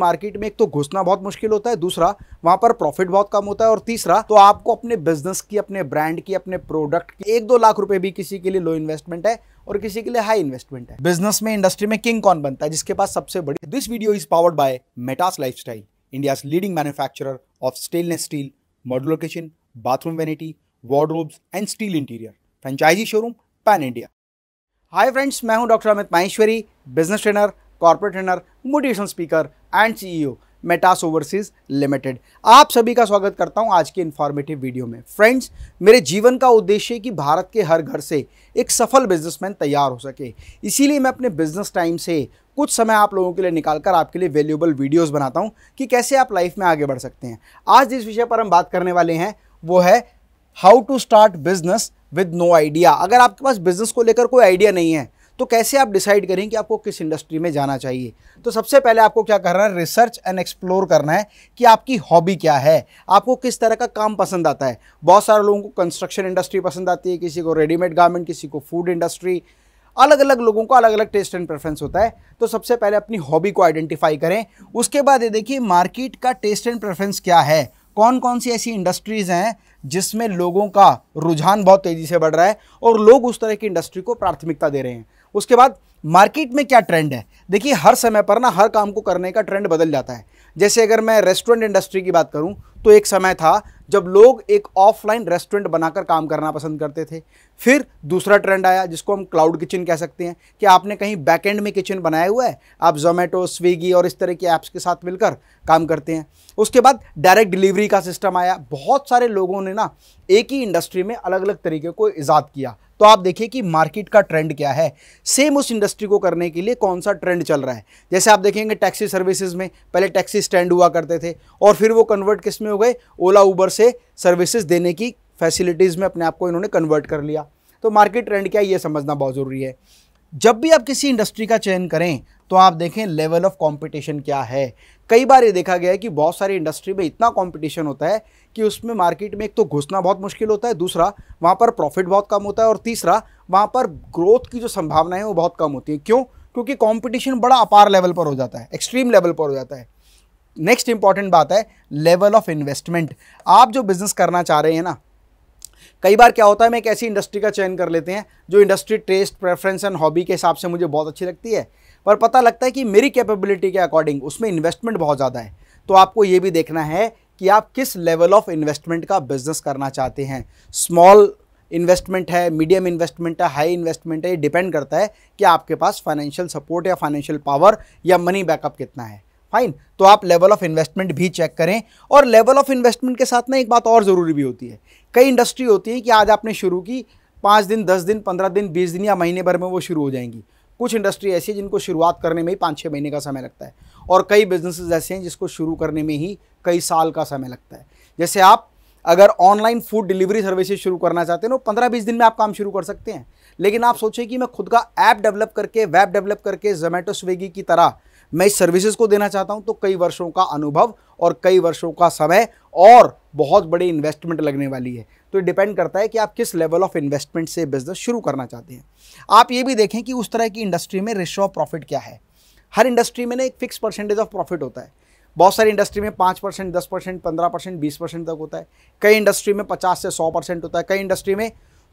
market में एक तो घुसना बहुत मुश्किल होता है दूसरा वहां पर प्रॉफिट बहुत कम होता है और तीसरा तो आपको अपने बिजनेस की अपने ब्रांड की अपने प्रोडक्ट की एक दो लाख रुपए भी किसी के लिए लो इन्वेस्टमेंट है और किसी के लिए हाई इन्वेस्टमेंट है बिजनेस में इंडस्ट्री में किंग कौन बनता है जिसके पास सबसे बड़ी this video is powered by Metas lifestyle India leading manufacture of stainless steel modular kitchen bathroom vanity wardrobes and steel interior franchisee showroom pan India hi friends मैं हूँ doctor Amit Maheshwari business trainer corporate trainer motivation speaker and CEO Metas overseas limited आप सभी का स्वागत करता हूं आज के इन्फॉर्मेटिव वीडियो में फ्रेंड्स मेरे जीवन का उद्देश्य है कि भारत के हर घर से एक सफल बिजनेसमैन तैयार हो सके इसीलिए मैं अपने बिजनेस टाइम से कुछ समय आप लोगों के लिए निकालकर आपके लिए वैल्यूएबल वीडियोस बनाता हूं कि कैसे आप लाइफ में आगे बढ़ सकते हैं आज जिस विषय पर हम बात करने वाले हैं वो है how to start business with no idea अगर आपके पास बिजनेस को लेकर कोई आइडिया नहीं है तो कैसे आप डिसाइड करें कि आपको किस इंडस्ट्री में जाना चाहिए तो सबसे पहले आपको क्या करना है रिसर्च एंड एक्सप्लोर करना है कि आपकी हॉबी क्या है आपको किस तरह का काम पसंद आता है बहुत सारे लोगों को कंस्ट्रक्शन इंडस्ट्री पसंद आती है किसी को रेडीमेड गारमेंट किसी को फूड इंडस्ट्री अलग अलग लोगों का अलग अलग टेस्ट एंड प्रेफरेंस होता है तो सबसे पहले अपनी हॉबी को आइडेंटिफाई करें उसके बाद ये देखिए मार्केट का टेस्ट एंड प्रेफरेंस क्या है कौन कौन सी ऐसी इंडस्ट्रीज़ हैं जिसमें लोगों का रुझान बहुत तेज़ी से बढ़ रहा है और लोग उस तरह की इंडस्ट्री को प्राथमिकता दे रहे हैं उसके बाद मार्केट में क्या ट्रेंड है देखिए हर समय पर ना हर काम को करने का ट्रेंड बदल जाता है जैसे अगर मैं रेस्टोरेंट इंडस्ट्री की बात करूँ तो एक समय था जब लोग एक ऑफलाइन रेस्टोरेंट बनाकर काम करना पसंद करते थे फिर दूसरा ट्रेंड आया जिसको हम क्लाउड किचन कह सकते हैं कि आपने कहीं बैकएंड में किचन बनाया हुआ है आप जोमेटो स्विगी और इस तरह के ऐप्स के साथ मिलकर काम करते हैं उसके बाद डायरेक्ट डिलीवरी का सिस्टम आया बहुत सारे लोगों ने ना एक ही इंडस्ट्री में अलग अलग तरीके को ईजाद किया तो आप देखिए कि मार्केट का ट्रेंड क्या है सेम उस इंडस्ट्री को करने के लिए कौन सा ट्रेंड चल रहा है जैसे आप देखेंगे टैक्सी सर्विसेज में पहले टैक्सी स्टैंड हुआ करते थे और फिर वो कन्वर्ट किस में हो गए ओला उबर से सर्विसेज देने की फैसिलिटीज़ में अपने आप को इन्होंने कन्वर्ट कर लिया तो मार्केट ट्रेंड क्या है ये समझना बहुत ज़रूरी है जब भी आप किसी इंडस्ट्री का चयन करें तो आप देखें लेवल ऑफ कंपटीशन क्या है कई बार ये देखा गया है कि बहुत सारी इंडस्ट्री में इतना कंपटीशन होता है कि उसमें मार्केट में एक तो घुसना बहुत मुश्किल होता है दूसरा वहाँ पर प्रॉफिट बहुत कम होता है और तीसरा वहाँ पर ग्रोथ की जो संभावना है वो बहुत कम होती है क्यों क्योंकि कॉम्पिटिशन बड़ा अपार लेवल पर हो जाता है एक्सट्रीम लेवल पर हो जाता है नेक्स्ट इंपॉर्टेंट बात है लेवल ऑफ इन्वेस्टमेंट आप जो बिज़नेस करना चाह रहे हैं ना कई बार क्या होता है मैं एक ऐसी इंडस्ट्री का चयन कर लेते हैं जो industry taste preference and hobby के हिसाब से मुझे बहुत अच्छी लगती है पर पता लगता है कि मेरी कैपेबिलिटी के अकॉर्डिंग उसमें इन्वेस्टमेंट बहुत ज़्यादा है तो आपको ये भी देखना है कि आप किस लेवल ऑफ इन्वेस्टमेंट का बिजनेस करना चाहते हैं स्मॉल इन्वेस्टमेंट है मीडियम इन्वेस्टमेंट है हाई इन्वेस्टमेंट है ये डिपेंड करता है कि आपके पास फाइनेंशियल सपोर्ट या फाइनेंशियल पावर या मनी बैकअप कितना है फाइन तो आप लेवल ऑफ इन्वेस्टमेंट भी चेक करें और लेवल ऑफ इन्वेस्टमेंट के साथ ना एक बात और ज़रूरी भी होती है कई इंडस्ट्री होती है कि आज आपने शुरू की पाँच दिन दस दिन पंद्रह दिन बीस दिन या महीने भर में वो शुरू हो जाएंगी कुछ इंडस्ट्री ऐसी है जिनको शुरुआत करने में ही पाँच छः महीने का समय लगता है और कई बिजनेसेस ऐसे हैं जिसको शुरू करने में ही कई साल का समय लगता है जैसे आप अगर ऑनलाइन फूड डिलीवरी सर्विसेज शुरू करना चाहते हैं तो पंद्रह बीस दिन में आप काम शुरू कर सकते हैं लेकिन आप सोचें कि मैं खुद का ऐप डेवलप करके वेब डेवलप करके जोमेटो स्विगी की तरह मैं इस सर्विसेज को देना चाहता हूं तो कई वर्षों का अनुभव और कई वर्षों का समय और बहुत बड़ी इन्वेस्टमेंट लगने वाली है तो डिपेंड करता है कि आप किस लेवल ऑफ इन्वेस्टमेंट से बिजनेस शुरू करना चाहते हैं आप ये भी देखें कि उस तरह की इंडस्ट्री में रेशो ऑफ प्रॉफिट क्या है हर इंडस्ट्री में ना एक फिक्स परसेंटेज ऑफ प्रॉफिट होता है बहुत सारी इंडस्ट्री में पाँच परसेंट दस परसेंट पंद्रह परसेंट बीस परसेंट तक होता है कई इंडस्ट्री में पचास से सौ परसेंट होता है कई इंडस्ट्री में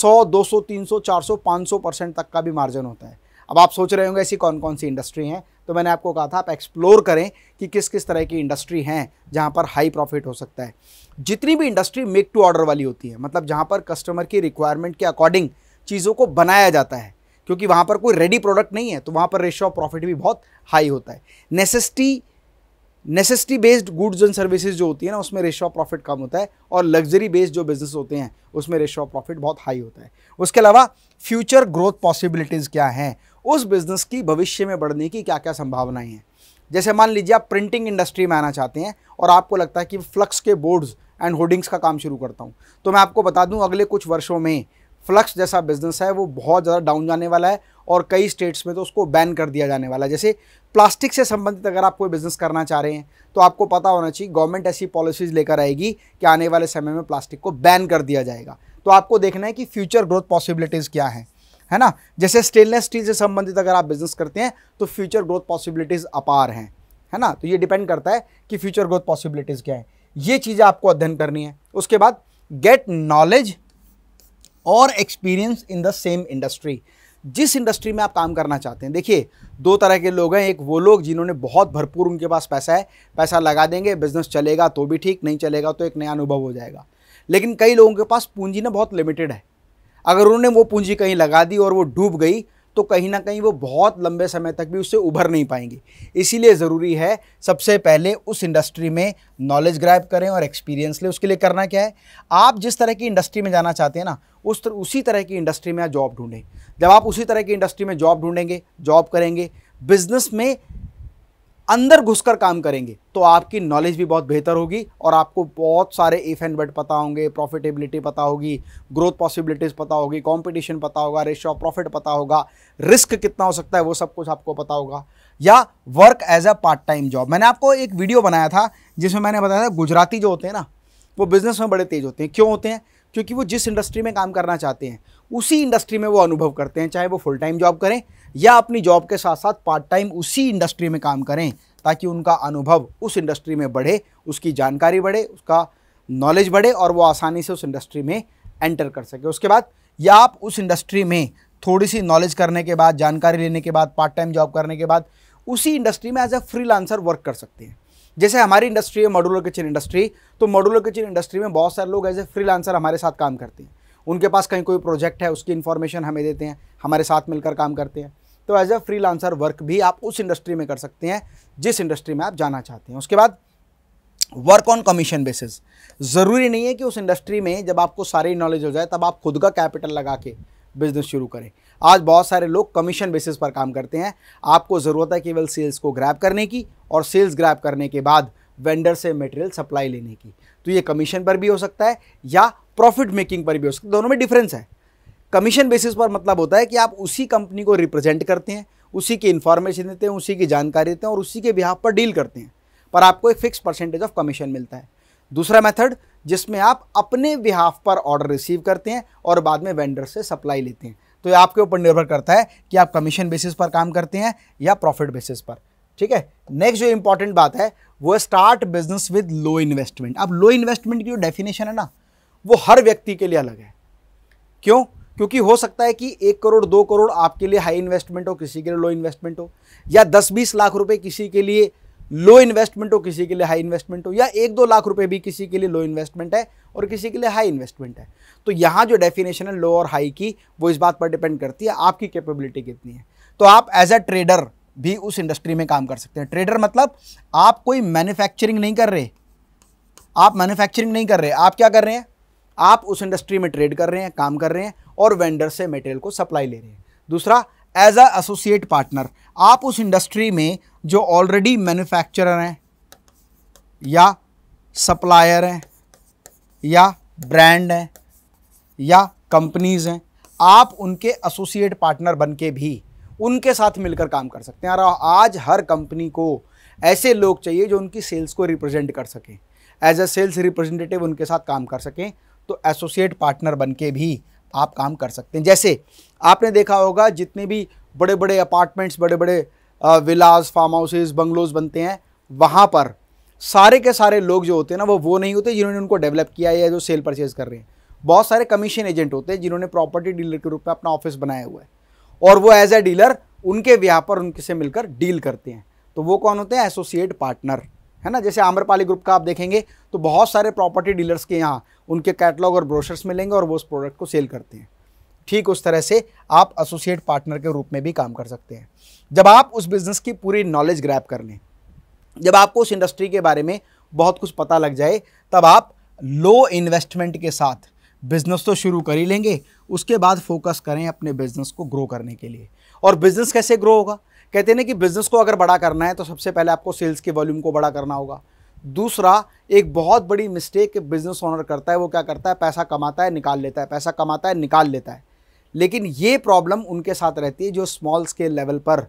सौ दो सौ तीन सौ चार सौ पाँच सौ परसेंट तक का भी मार्जिन होता है अब आप सोच रहे होंगे ऐसी कौन कौन सी इंडस्ट्री हैं तो मैंने आपको कहा था आप एक्सप्लोर करें कि किस किस तरह की इंडस्ट्री हैं जहाँ पर हाई प्रॉफिट हो सकता है जितनी भी इंडस्ट्री मेक टू ऑर्डर वाली होती है मतलब जहाँ पर कस्टमर की रिक्वायरमेंट के अकॉर्डिंग चीज़ों को बनाया जाता है क्योंकि वहाँ पर कोई रेडी प्रोडक्ट नहीं है तो वहाँ पर रेशो ऑफ प्रॉफिट भी बहुत हाई होता है necessity necessity based goods and services जो होती है ना उसमें रेशो ऑफ प्रॉफिट कम होता है और लग्जरी बेस्ड जो बिजनेस होते हैं उसमें रेशो ऑफ प्रॉफिट बहुत हाई होता है उसके अलावा फ्यूचर ग्रोथ पॉसिबिलिटीज़ क्या हैं उस बिज़नेस की भविष्य में बढ़ने की क्या क्या संभावनाएं हैं जैसे मान लीजिए आप प्रिंटिंग इंडस्ट्री में आना चाहते हैं और आपको लगता है कि फ्लक्स के बोर्ड्स एंड होर्डिंग्स का काम शुरू करता हूँ तो मैं आपको बता दूँ अगले कुछ वर्षों में फ्लक्स जैसा बिजनेस है वो बहुत ज़्यादा डाउन जाने वाला है और कई स्टेट्स में तो उसको बैन कर दिया जाने वाला है जैसे प्लास्टिक से संबंधित अगर आप कोई बिज़नेस करना चाह रहे हैं तो आपको पता होना चाहिए गवर्नमेंट ऐसी पॉलिसीज़ लेकर आएगी कि आने वाले समय में प्लास्टिक को बैन कर दिया जाएगा तो आपको देखना है कि फ्यूचर ग्रोथ पॉसिबिलिटीज़ क्या हैं है ना जैसे स्टेनलेस स्टील से संबंधित अगर आप बिजनेस करते हैं तो फ्यूचर ग्रोथ पॉसिबिलिटीज़ अपार हैं है ना तो ये डिपेंड करता है कि फ्यूचर ग्रोथ पॉसिबिलिटीज़ क्या है ये चीज़ें आपको अध्ययन करनी है उसके बाद गेट नॉलेज और experience in the same industry जिस इंडस्ट्री में आप काम करना चाहते हैं देखिए दो तरह के लोग हैं एक वो लोग जिन्होंने बहुत भरपूर उनके पास पैसा है पैसा लगा देंगे बिजनेस चलेगा तो भी ठीक नहीं चलेगा तो एक नया अनुभव हो जाएगा लेकिन कई लोगों के पास पूंजी ना बहुत लिमिटेड है अगर उन्होंने वो पूंजी कहीं लगा दी और वो डूब गई तो कहीं ना कहीं वो बहुत लंबे समय तक भी उससे उभर नहीं पाएंगे इसीलिए ज़रूरी है सबसे पहले उस इंडस्ट्री में नॉलेज ग्रैप करें और एक्सपीरियंस लें उसके लिए करना क्या है आप जिस तरह की इंडस्ट्री में जाना चाहते हैं ना उस तर, उसी तरह की इंडस्ट्री में आप जॉब ढूंढें जब आप उसी तरह की इंडस्ट्री में जॉब ढूंढेंगे जॉब करेंगे बिजनेस में अंदर घुसकर काम करेंगे तो आपकी नॉलेज भी बहुत बेहतर होगी और आपको बहुत सारे इफ एंड बट पता होंगे प्रॉफिटेबिलिटी पता होगी ग्रोथ पॉसिबिलिटीज़ पता होगी कंपटीशन पता होगा रेशियो ऑफ प्रॉफिट पता होगा रिस्क कितना हो सकता है वो सब कुछ आपको पता होगा या work as a part time job मैंने आपको एक वीडियो बनाया था जिसमें मैंने बताया था गुजराती जो होते हैं ना वो बिज़नेस में बड़े तेज होते हैं क्यों होते हैं क्योंकि वो जिस इंडस्ट्री में काम करना चाहते हैं उसी इंडस्ट्री में वो अनुभव करते हैं चाहे वो फुल टाइम जॉब करें या अपनी जॉब के साथ साथ पार्ट टाइम उसी इंडस्ट्री में काम करें ताकि उनका अनुभव उस इंडस्ट्री में बढ़े उसकी जानकारी बढ़े उसका नॉलेज बढ़े और वो आसानी से उस इंडस्ट्री में एंटर कर सके उसके बाद या आप उस इंडस्ट्री में थोड़ी सी नॉलेज करने के बाद जानकारी लेने के बाद पार्ट टाइम जॉब करने के बाद उसी इंडस्ट्री में एज ए फ्री वर्क कर सकते हैं जैसे हमारी इंडस्ट्री है मॉडुलर किचन इंडस्ट्री तो मॉडुलर किचन इंडस्ट्री में बहुत सारे लोग एज ए फ्री हमारे साथ काम करते हैं उनके पास कहीं कोई प्रोजेक्ट है उसकी इन्फॉर्मेशन हमें देते हैं हमारे साथ मिलकर काम करते हैं तो एज अ फ्री वर्क भी आप उस इंडस्ट्री में कर सकते हैं जिस इंडस्ट्री में आप जाना चाहते हैं उसके बाद वर्क ऑन कमीशन बेसिस ज़रूरी नहीं है कि उस इंडस्ट्री में जब आपको सारी नॉलेज हो जाए तब आप खुद का कैपिटल लगा के बिजनेस शुरू करें आज बहुत सारे लोग कमीशन बेसिस पर काम करते हैं आपको ज़रूरत है केवल सेल्स को ग्रैब करने की और सेल्स ग्रैब करने के बाद वेंडर से मटेरियल सप्लाई लेने की तो ये कमीशन पर भी हो सकता है या प्रॉफिट मेकिंग पर भी हो सकता है दोनों में डिफरेंस है कमीशन बेसिस पर मतलब होता है कि आप उसी कंपनी को रिप्रेजेंट करते हैं उसी की इन्फॉर्मेशन देते हैं उसी की जानकारी देते हैं और उसी के बिहाफ पर डील करते हैं पर आपको एक फिक्स परसेंटेज ऑफ कमीशन मिलता है दूसरा मेथड जिसमें आप अपने बिहाफ पर ऑर्डर रिसीव करते हैं और बाद में वेंडर से सप्लाई लेते हैं तो ये आपके ऊपर निर्भर करता है कि आप कमीशन बेसिस पर काम करते हैं या प्रॉफिट बेसिस पर ठीक है नेक्स्ट जो इंपॉर्टेंट बात है वो start business with low investment अब लो इन्वेस्टमेंट की जो डेफिनेशन है ना वो हर व्यक्ति के लिए अलग है क्यों क्योंकि हो सकता है कि एक करोड़ दो करोड़ आपके लिए हाई इन्वेस्टमेंट हो किसी के लिए लो इन्वेस्टमेंट हो या दस बीस लाख रुपए किसी के लिए लो इन्वेस्टमेंट हो किसी के लिए हाई इन्वेस्टमेंट हो या एक दो लाख रुपए भी किसी के लिए लो इन्वेस्टमेंट है और किसी के लिए हाई इन्वेस्टमेंट है तो यहाँ जो डेफिनेशन है लो और हाई की वो इस बात पर डिपेंड करती है आपकी कैपेबिलिटी कितनी है तो आप एज अ ट्रेडर भी उस इंडस्ट्री में काम कर सकते हैं ट्रेडर मतलब आप कोई मैन्युफैक्चरिंग नहीं कर रहे आप मैन्युफैक्चरिंग नहीं कर रहे आप क्या कर रहे हैं आप उस इंडस्ट्री में ट्रेड कर रहे हैं काम कर रहे हैं और वेंडर से मटेरियल को सप्लाई ले रहे हैं दूसरा एज अ एसोसिएट पार्टनर आप उस इंडस्ट्री में जो ऑलरेडी मैन्युफैक्चरर हैं या सप्लायर हैं या ब्रांड हैं या कंपनीज हैं आप उनके एसोसिएट पार्टनर बन के भी उनके साथ मिलकर काम कर सकते हैं और आज हर कंपनी को ऐसे लोग चाहिए जो उनकी सेल्स को रिप्रेजेंट कर सकें एज अ सेल्स रिप्रेजेंटेटिव उनके साथ काम कर सकें तो एसोसिएट पार्टनर बन के भी आप काम कर सकते हैं जैसे आपने देखा होगा जितने भी बड़े बड़े अपार्टमेंट्स बड़े बड़े विलाज फार्म हाउसेज बंगलोज बनते हैं वहाँ पर सारे के सारे लोग जो होते हैं ना वो वो नहीं होते जिन्होंने उनको डेवलप किया है या जो सेल परचेज कर रहे हैं बहुत सारे कमीशन एजेंट होते हैं जिन्होंने प्रॉपर्टी डीलर के रूप में अपना ऑफिस बनाया हुआ है और वो एज ए डीलर उनके व्यापार उनके से मिलकर डील करते हैं तो वो कौन होते हैं एसोसिएट पार्टनर है ना जैसे आम्रपाली ग्रुप का आप देखेंगे तो बहुत सारे प्रॉपर्टी डीलर्स के यहाँ उनके कैटलॉग और ब्रोशर्स मिलेंगे और वो उस प्रोडक्ट को सेल करते हैं ठीक उस तरह से आप एसोसिएट पार्टनर के रूप में भी काम कर सकते हैं जब आप उस बिज़नेस की पूरी नॉलेज ग्रैप कर लें जब आपको उस इंडस्ट्री के बारे में बहुत कुछ पता लग जाए तब आप लो इन्वेस्टमेंट के साथ बिज़नेस तो शुरू कर ही लेंगे उसके बाद फोकस करें अपने बिज़नेस को ग्रो करने के लिए और बिज़नेस कैसे ग्रो होगा कहते ना कि बिज़नेस को अगर बड़ा करना है तो सबसे पहले आपको सेल्स के वॉल्यूम को बड़ा करना होगा दूसरा एक बहुत बड़ी मिस्टेक बिज़नेस ओनर करता है वो क्या करता है पैसा कमाता है निकाल लेता है पैसा कमाता है निकाल लेता है लेकिन ये प्रॉब्लम उनके साथ रहती है जो स्मॉल स्केल लेवल पर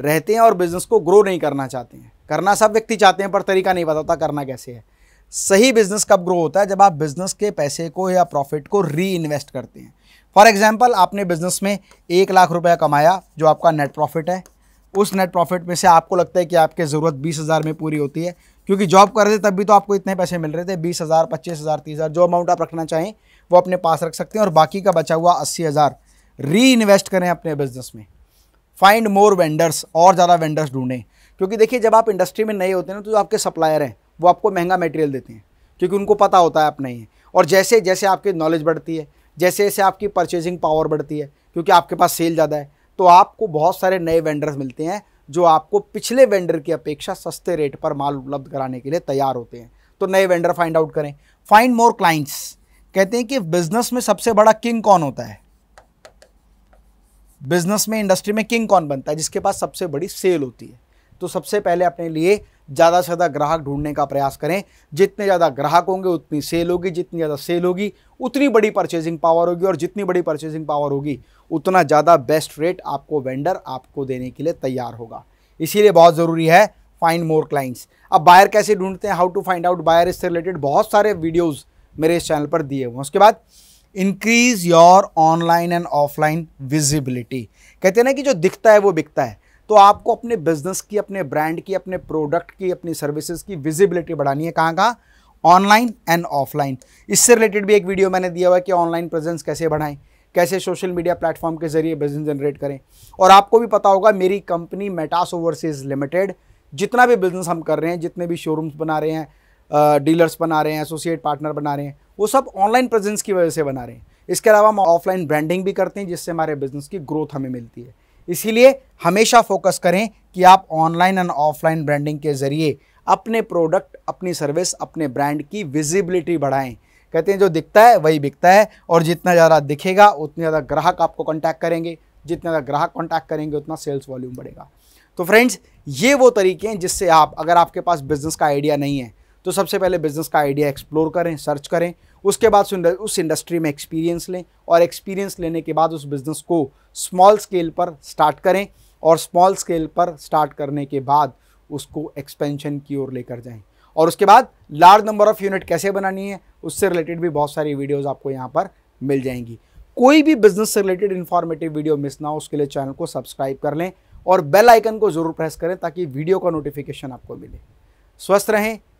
रहते हैं और बिज़नेस को ग्रो नहीं करना चाहते हैं करना सब व्यक्ति चाहते हैं पर तरीका नहीं पता होता करना कैसे है सही बिज़नेस कब ग्रो होता है जब आप बिज़नेस के पैसे को या प्रॉफिट को री इन्वेस्ट करते हैं फॉर एग्ज़ाम्पल आपने बिज़नेस में एक लाख रुपया कमाया जो आपका नेट प्रॉफिट है उस नेट प्रॉफिट में से आपको लगता है कि आपकी ज़रूरत बीस हज़ार में पूरी होती है क्योंकि जॉब कर रहे थे तब भी तो आपको इतने पैसे मिल रहे थे बीस हज़ार पच्चीस हज़ार तीस हज़ार जो अमाउंट आप रखना चाहें वो अपने पास रख सकते हैं और बाकी का बचा हुआ अस्सी हज़ार री इन्वेस्ट करें अपने बिजनेस में फाइंड मोर वेंडर्स और ज़्यादा वेंडर्स ढूंढें क्योंकि देखिए जब आप इंडस्ट्री में नए होते हैं ना तो जो आपके सप्लायर हैं वो आपको महंगा मटेरियल देते हैं क्योंकि उनको पता होता है आप नहीं हैं और जैसे जैसे आपकी नॉलेज बढ़ती है जैसे जैसे आपकी परचेजिंग पावर बढ़ती है क्योंकि आपके पास सेल ज़्यादा है तो आपको बहुत सारे नए वेंडर्स मिलते हैं जो आपको पिछले वेंडर की अपेक्षा सस्ते रेट पर माल उपलब्ध कराने के लिए तैयार होते हैं तो नए वेंडर फाइंड आउट करें फाइंड मोर क्लाइंट्स कहते हैं कि बिजनेस में सबसे बड़ा किंग कौन होता है बिजनेस में इंडस्ट्री में किंग कौन बनता है जिसके पास सबसे बड़ी सेल होती है तो सबसे पहले अपने लिए ज़्यादा से ज़्यादा ग्राहक ढूंढने का प्रयास करें जितने ज़्यादा ग्राहक होंगे उतनी सेल होगी जितनी ज़्यादा सेल होगी उतनी बड़ी परचेजिंग पावर होगी और जितनी बड़ी परचेजिंग पावर होगी उतना ज़्यादा बेस्ट रेट आपको वेंडर आपको देने के लिए तैयार होगा इसीलिए बहुत ज़रूरी है फाइंड मोर क्लाइंट्स अब बायर कैसे ढूंढते हैं how to find out buyer इससे रिलेटेड बहुत सारे वीडियोज़ मेरे इस चैनल पर दिए हुए हैं उसके बाद increase your online and offline visibility कहते हैं ना कि जो दिखता है वो बिकता है तो आपको अपने बिजनेस की अपने ब्रांड की अपने प्रोडक्ट की अपनी सर्विसेज की विजिबिलिटी बढ़ानी है कहाँ कहाँ ऑनलाइन एंड ऑफलाइन इससे रिलेटेड भी एक वीडियो मैंने दिया हुआ है कि ऑनलाइन प्रेजेंस कैसे बढ़ाएं कैसे सोशल मीडिया प्लेटफॉर्म के जरिए बिजनेस जनरेट करें और आपको भी पता होगा मेरी कंपनी मेटास ओवरसीज लिमिटेड जितना भी बिजनेस हम कर रहे हैं जितने भी शोरूम्स बना रहे हैं डीलर्स बना रहे हैं एसोसिएट पार्टनर बना रहे हैं वो सब ऑनलाइन प्रेजेंस की वजह से बना रहे हैं इसके अलावा हम ऑफलाइन ब्रांडिंग भी करते हैं जिससे हमारे बिजनेस की ग्रोथ हमें मिलती है इसीलिए हमेशा फोकस करें कि आप ऑनलाइन एंड ऑफलाइन ब्रांडिंग के ज़रिए अपने प्रोडक्ट अपनी सर्विस अपने ब्रांड की विजिबिलिटी बढ़ाएं कहते हैं जो दिखता है वही बिकता है और जितना ज़्यादा दिखेगा उतने ज़्यादा ग्राहक आपको कॉन्टैक्ट करेंगे जितना ज़्यादा ग्राहक कॉन्टैक्ट करेंगे उतना सेल्स वॉल्यूम बढ़ेगा तो फ्रेंड्स ये वो तरीके हैं जिससे आप अगर आपके पास बिज़नेस का आइडिया नहीं है तो सबसे पहले बिज़नेस का आइडिया एक्सप्लोर करें सर्च करें उसके बाद उस इंडस्ट्री में एक्सपीरियंस लें और एक्सपीरियंस लेने के बाद उस बिज़नेस को स्मॉल स्केल पर स्टार्ट करें और स्मॉल स्केल पर स्टार्ट करने के बाद उसको एक्सपेंशन की ओर लेकर जाएं और उसके बाद लार्ज नंबर ऑफ़ यूनिट कैसे बनानी है उससे रिलेटेड भी बहुत सारी वीडियोज़ आपको यहाँ पर मिल जाएंगी कोई भी बिजनेस से रिलेटेड इन्फॉर्मेटिव वीडियो मिस ना हो उसके लिए चैनल को सब्सक्राइब कर लें और बेल आइकन को ज़रूर प्रेस करें ताकि वीडियो का नोटिफिकेशन आपको मिले स्वस्थ रहें